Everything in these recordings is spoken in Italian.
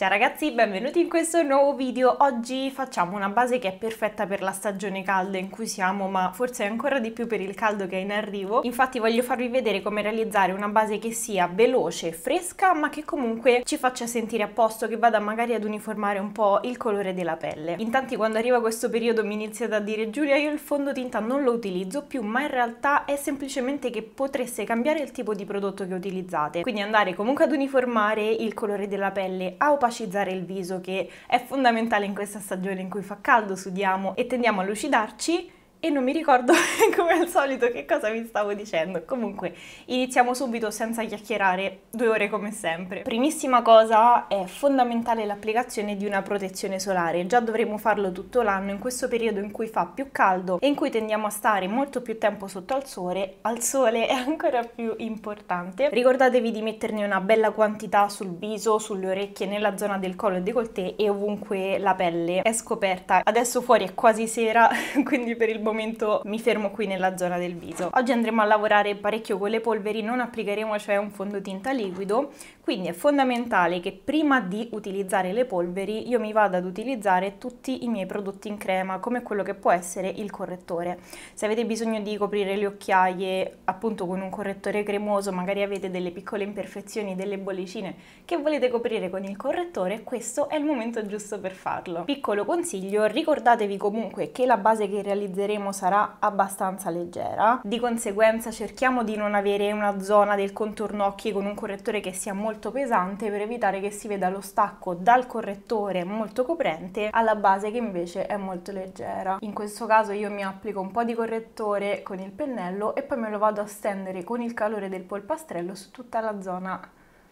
Ciao ragazzi, benvenuti in questo nuovo video. Oggi facciamo una base che è perfetta per la stagione calda in cui siamo, ma forse ancora di più per il caldo che è in arrivo. Infatti voglio farvi vedere come realizzare una base che sia veloce, fresca, ma che comunque ci faccia sentire a posto, che vada magari ad uniformare un po' il colore della pelle. Intanto quando arriva questo periodo mi iniziate a dire Giulia, io il fondotinta non lo utilizzo più, ma in realtà è semplicemente che potreste cambiare il tipo di prodotto che utilizzate. Quindi andare comunque ad uniformare il colore della pelle, a opacare opacizzare il viso che è fondamentale in questa stagione in cui fa caldo, sudiamo e tendiamo a lucidarci e non mi ricordo come al solito che cosa vi stavo dicendo. Comunque, iniziamo subito senza chiacchierare, due ore come sempre. Primissima cosa è fondamentale l'applicazione di una protezione solare. Già dovremo farlo tutto l'anno in questo periodo in cui fa più caldo e in cui tendiamo a stare molto più tempo sotto al sole, al sole è ancora più importante. Ricordatevi di metterne una bella quantità sul viso, sulle orecchie, nella zona del collo e decolleté e ovunque la pelle è scoperta. Adesso fuori è quasi sera, quindi per il momento mi fermo qui nella zona del viso. Oggi andremo a lavorare parecchio con le polveri, non applicheremo cioè un fondotinta liquido, quindi è fondamentale che prima di utilizzare le polveri io mi vada ad utilizzare tutti i miei prodotti in crema, come quello che può essere il correttore. Se avete bisogno di coprire le occhiaie appunto con un correttore cremoso, magari avete delle piccole imperfezioni, delle bollicine che volete coprire con il correttore, questo è il momento giusto per farlo. Piccolo consiglio, ricordatevi comunque che la base che realizzeremo faremo sarà abbastanza leggera, di conseguenza cerchiamo di non avere una zona del contorno occhi con un correttore che sia molto pesante per evitare che si veda lo stacco dal correttore molto coprente alla base che invece è molto leggera. In questo caso io mi applico un po' di correttore con il pennello e poi me lo vado a stendere con il calore del polpastrello su tutta la zona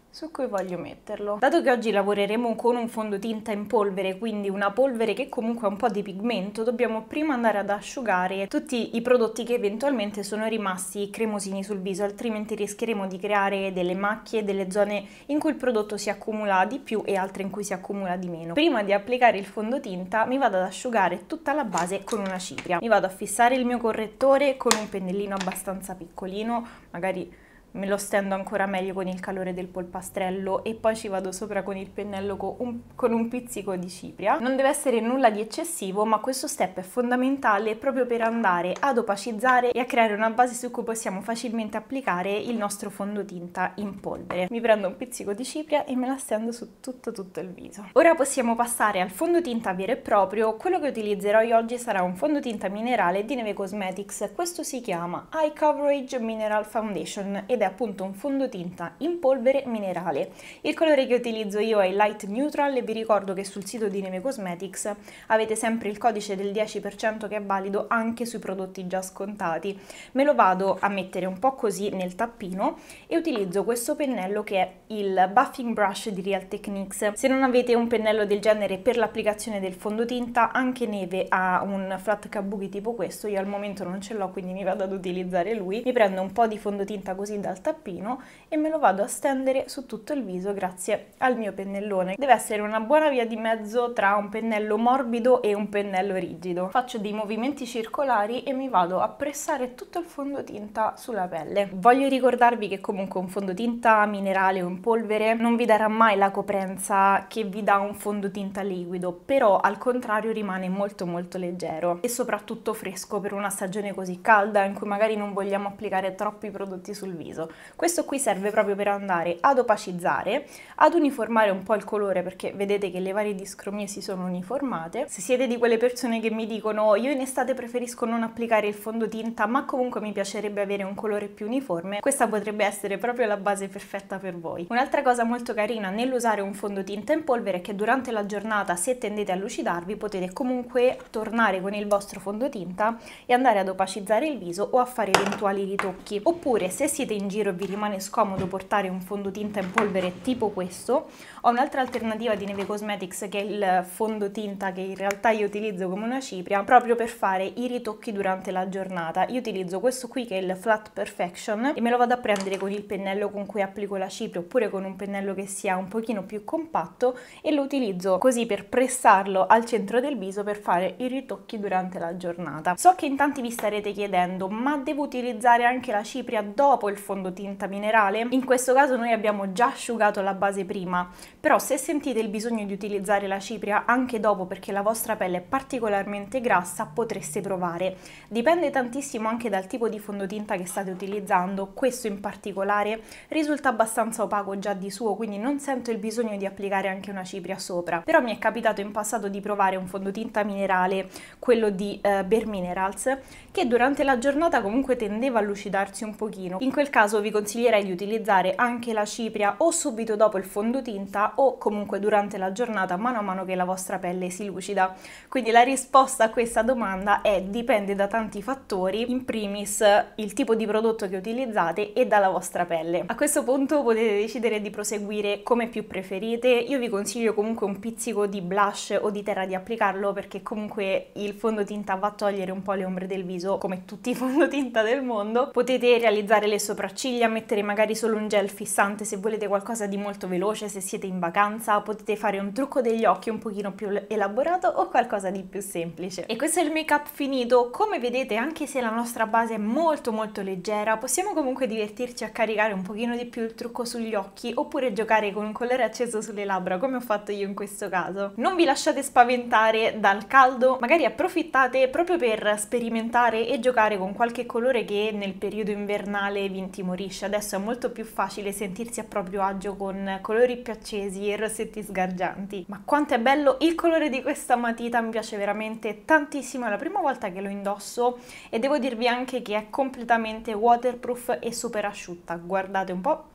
su cui voglio metterlo. Dato che oggi lavoreremo con un fondotinta in polvere, quindi una polvere che comunque ha un po' di pigmento, dobbiamo prima andare ad asciugare tutti i prodotti che eventualmente sono rimasti cremosini sul viso, altrimenti rischieremo di creare delle macchie, delle zone in cui il prodotto si accumula di più e altre in cui si accumula di meno. Prima di applicare il fondotinta mi vado ad asciugare tutta la base con una cipria. Mi vado a fissare il mio correttore con un pennellino abbastanza piccolino, magari me lo stendo ancora meglio con il calore del polpastrello e poi ci vado sopra con il pennello con un, con un pizzico di cipria. Non deve essere nulla di eccessivo, ma questo step è fondamentale proprio per andare ad opacizzare e a creare una base su cui possiamo facilmente applicare il nostro fondotinta in polvere. Mi prendo un pizzico di cipria e me la stendo su tutto tutto il viso. Ora possiamo passare al fondotinta vero e proprio. Quello che utilizzerò io oggi sarà un fondotinta minerale di Neve Cosmetics. Questo si chiama Eye Coverage Mineral Foundation ed è appunto un fondotinta in polvere minerale. Il colore che utilizzo io è Light Neutral e vi ricordo che sul sito di Neme Cosmetics avete sempre il codice del 10% che è valido anche sui prodotti già scontati. Me lo vado a mettere un po' così nel tappino e utilizzo questo pennello che è il Buffing Brush di Real Techniques. Se non avete un pennello del genere per l'applicazione del fondotinta, anche Neve ha un flat kabuki tipo questo, io al momento non ce l'ho quindi mi vado ad utilizzare lui. Mi prendo un po' di fondotinta così da dal tappino e me lo vado a stendere su tutto il viso grazie al mio pennellone. Deve essere una buona via di mezzo tra un pennello morbido e un pennello rigido. Faccio dei movimenti circolari e mi vado a pressare tutto il fondotinta sulla pelle. Voglio ricordarvi che comunque un fondotinta minerale o in polvere non vi darà mai la coprenza che vi dà un fondotinta liquido, però al contrario rimane molto molto leggero e soprattutto fresco per una stagione così calda in cui magari non vogliamo applicare troppi prodotti sul viso peso. Questo qui serve proprio per andare ad opacizzare, ad uniformare un po' il colore perché vedete che le varie discromie si sono uniformate. Se siete di quelle persone che mi dicono oh, io in estate preferisco non applicare il fondotinta ma comunque mi piacerebbe avere un colore più uniforme, questa potrebbe essere proprio la base perfetta per voi. Un'altra cosa molto carina nell'usare un fondotinta in polvere è che durante la giornata se tendete a lucidarvi potete comunque tornare con il vostro fondotinta e andare ad opacizzare il viso o a fare eventuali ritocchi. Oppure se siete in in giro e vi rimane scomodo portare un fondotinta in polvere tipo questo, ho un'altra alternativa di Neve Cosmetics che è il fondotinta che in realtà io utilizzo come una cipria proprio per fare i ritocchi durante la giornata. Io utilizzo questo qui che è il Flat Perfection e me lo vado a prendere con il pennello con cui applico la cipria oppure con un pennello che sia un pochino più compatto e lo utilizzo così per pressarlo al centro del viso per fare i ritocchi durante la giornata. So che in tanti vi starete chiedendo ma devo utilizzare anche la cipria dopo il fondotinta secondo tinta minerale. In questo caso noi abbiamo già asciugato la base prima, però se sentite il bisogno di utilizzare la cipria anche dopo perché la vostra pelle è particolarmente grassa potreste provare. Dipende tantissimo anche dal tipo di fondotinta che state utilizzando, questo in particolare risulta abbastanza opaco già di suo, quindi non sento il bisogno di applicare anche una cipria sopra. Però mi è capitato in passato di provare un fondotinta minerale, quello di eh, Bare Minerals, che durante la giornata comunque tendeva a lucidarsi un pochino. In quel caso caso vi consiglierei di utilizzare anche la cipria o subito dopo il fondotinta o comunque durante la giornata mano a mano che la vostra pelle si lucida. Quindi la risposta a questa domanda è dipende da tanti fattori, in primis il tipo di prodotto che utilizzate e dalla vostra pelle. A questo punto potete decidere di proseguire come più preferite, io vi consiglio comunque un pizzico di blush o di terra di applicarlo perché comunque il fondotinta va a togliere un po' le ombre del viso come tutti i fondotinta del mondo. Potete realizzare le sopracciglia sopracciglia, mettere magari solo un gel fissante se volete qualcosa di molto veloce, se siete in vacanza, potete fare un trucco degli occhi un pochino più elaborato o qualcosa di più semplice. E questo è il make up finito, come vedete anche se la nostra base è molto molto leggera, possiamo comunque divertirci a caricare un pochino di più il trucco sugli occhi oppure giocare con un colore acceso sulle labbra come ho fatto io in questo caso. Non vi lasciate spaventare dal caldo, magari approfittate proprio per sperimentare e giocare con qualche colore che nel periodo invernale vi intimidisce intimorisce, adesso è molto più facile sentirsi a proprio agio con colori più accesi e rossetti sgargianti, ma quanto è bello il colore di questa matita, mi piace veramente tantissimo, è la prima volta che lo indosso e devo dirvi anche che è completamente waterproof e super asciutta, guardate un po'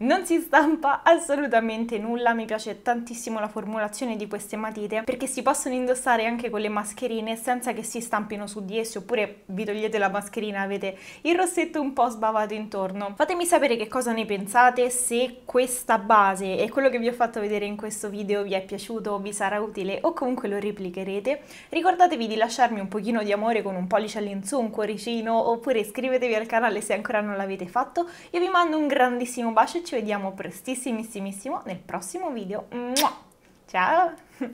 Non si stampa assolutamente nulla, mi piace tantissimo la formulazione di queste matite perché si possono indossare anche con le mascherine senza che si stampino su di esse oppure vi togliete la mascherina avete il rossetto un po' sbavato intorno. Fatemi sapere che cosa ne pensate, se questa base e quello che vi ho fatto vedere in questo video vi è piaciuto, vi sarà utile o comunque lo replicherete. Ricordatevi di lasciarmi un pochino di amore con un pollice all'insù, un cuoricino oppure iscrivetevi al canale se ancora non l'avete fatto. Io vi mando un grandissimo bacio e ci ci vediamo prestissimo nel prossimo video. Ciao!